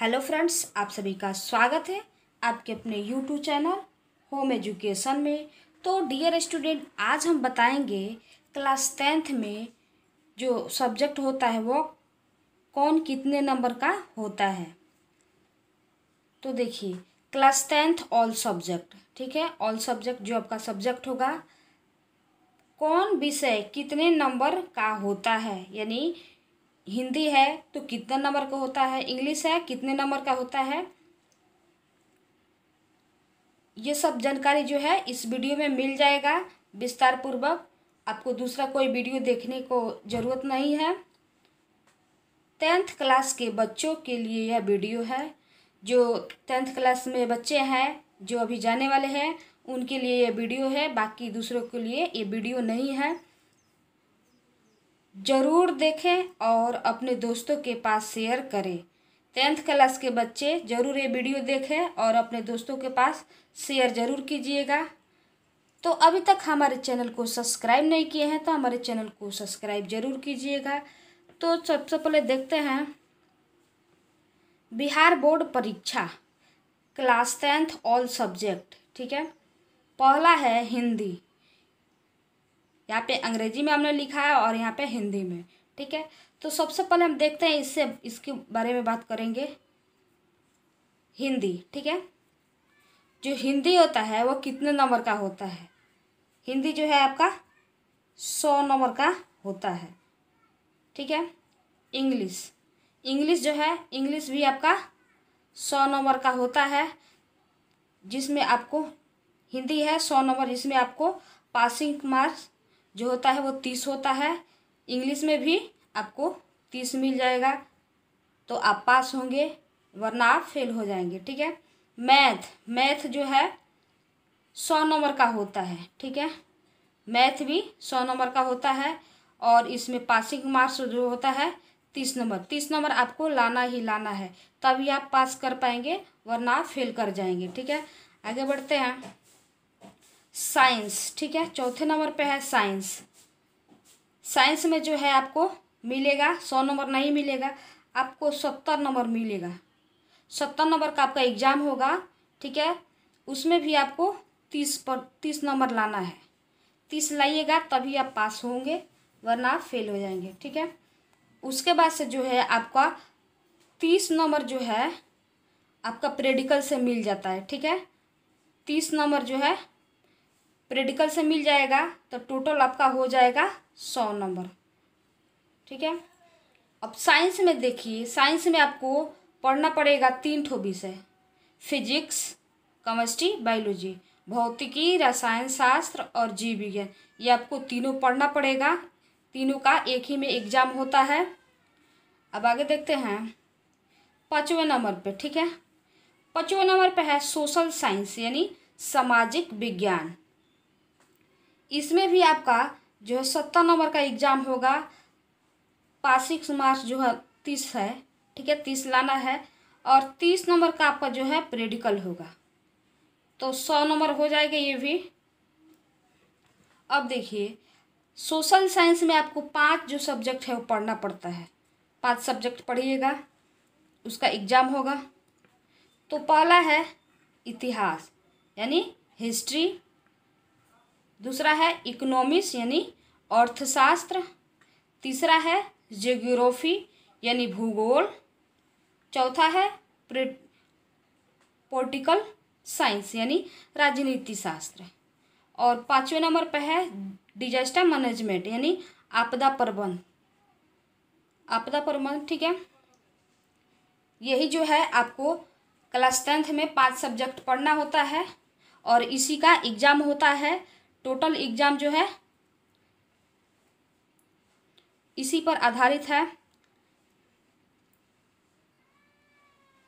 hello friends आप सभी का स्वागत है आपके अपने यूट्यूब चैनल होम एजुकेशन में तो डियर स्टूडेंट आज हम बताएंगे क्लास टेंथ में जो सब्जेक्ट होता है वो कौन कितने नंबर का होता है तो देखिए क्लास टेंथ ऑल सब्जेक्ट ठीक है ऑल सब्जेक्ट जो आपका सब्जेक्ट होगा कौन विषय कितने नंबर का होता है यानी हिंदी है तो कितने नंबर का होता है इंग्लिश है कितने नंबर का होता है ये सब जानकारी जो है इस वीडियो में मिल जाएगा विस्तार पूर्वक आपको दूसरा कोई वीडियो देखने को ज़रूरत नहीं है टेंथ क्लास के बच्चों के लिए यह वीडियो है जो टेंथ क्लास में बच्चे हैं जो अभी जाने वाले हैं उनके लिए यह वीडियो है बाकी दूसरों के लिए ये वीडियो नहीं है ज़रूर देखें और अपने दोस्तों के पास शेयर करें टेंथ क्लास के बच्चे ज़रूर ये वीडियो देखें और अपने दोस्तों के पास शेयर ज़रूर कीजिएगा तो अभी तक हमारे चैनल को सब्सक्राइब नहीं किए हैं तो हमारे चैनल को सब्सक्राइब ज़रूर कीजिएगा तो सबसे पहले देखते हैं बिहार बोर्ड परीक्षा क्लास टेंथ ऑल सब्जेक्ट ठीक है पहला है हिंदी यहाँ पे अंग्रेजी में हमने लिखा है और यहाँ पे हिंदी में ठीक है तो सबसे पहले हम देखते हैं इससे इसके बारे में बात करेंगे हिंदी ठीक है जो हिंदी होता है वो कितने नंबर का होता है हिंदी जो है आपका सौ नंबर का होता है ठीक है इंग्लिश इंग्लिश जो है इंग्लिश भी आपका सौ नंबर का होता है जिसमें आपको हिंदी है सौ नंबर जिसमें आपको पासिंग मार्क्स जो होता है वो तीस होता है इंग्लिश में भी आपको तीस मिल जाएगा तो आप पास होंगे वरना आप फेल हो जाएंगे ठीक है मैथ मैथ जो है सौ नंबर का होता है ठीक है मैथ भी सौ नंबर का होता है और इसमें पासिंग मार्क्स जो होता है तीस नंबर तीस नंबर आपको लाना ही लाना है तभी आप पास कर पाएंगे वरना आप फेल कर जाएंगे ठीक है आगे बढ़ते हैं साइंस ठीक है चौथे नंबर पे है साइंस साइंस में जो है आपको मिलेगा सौ नंबर नहीं मिलेगा आपको सत्तर नंबर मिलेगा सत्तर नंबर का आपका एग्ज़ाम होगा ठीक है उसमें भी आपको तीस पर तीस नंबर लाना है तीस लाइएगा तभी आप पास होंगे वरना आप फेल हो जाएंगे ठीक है उसके बाद से जो है आपका तीस नंबर जो है आपका प्रेडिकल से मिल जाता है ठीक है तीस नंबर जो है प्रेडिकल से मिल जाएगा तो टोटल आपका हो जाएगा सौ नंबर ठीक है अब साइंस में देखिए साइंस में आपको पढ़ना पड़ेगा तीन ठो विषय फिजिक्स केमिस्ट्री बायोलॉजी भौतिकी रसायन शास्त्र और जीव विज्ञान ये आपको तीनों पढ़ना पड़ेगा तीनों का एक ही में एग्जाम होता है अब आगे देखते हैं पाँचवें नंबर पे ठीक है पाँचवें नंबर पे है सोशल साइंस यानी सामाजिक विज्ञान इसमें भी आपका जो है सत्तर नंबर का एग्ज़ाम होगा पासिक मार्क्स जो है तीस है ठीक है तीस लाना है और तीस नंबर का आपका जो है प्रेडिकल होगा तो सौ नंबर हो जाएगा ये भी अब देखिए सोशल साइंस में आपको पांच जो सब्जेक्ट है वो पढ़ना पड़ता है पांच सब्जेक्ट पढ़िएगा उसका एग्ज़ाम होगा तो पहला है इतिहास यानी हिस्ट्री दूसरा है इकोनॉमिक्स यानी अर्थशास्त्र तीसरा है जोग्राफी यानी भूगोल चौथा है पोलिटिकल साइंस यानी राजनीति शास्त्र और पाँचवें नंबर पर है डिजास्टर मैनेजमेंट यानी आपदा प्रबंध आपदा प्रबंध ठीक है यही जो है आपको क्लास टेंथ में पांच सब्जेक्ट पढ़ना होता है और इसी का एग्ज़ाम होता है टोटल एग्जाम जो है इसी पर आधारित है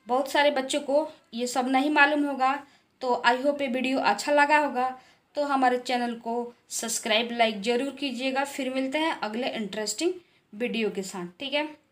बहुत सारे बच्चों को ये सब नहीं मालूम होगा तो आई होप ये वीडियो अच्छा लगा होगा तो हमारे चैनल को सब्सक्राइब लाइक ज़रूर कीजिएगा फिर मिलते हैं अगले इंटरेस्टिंग वीडियो के साथ ठीक है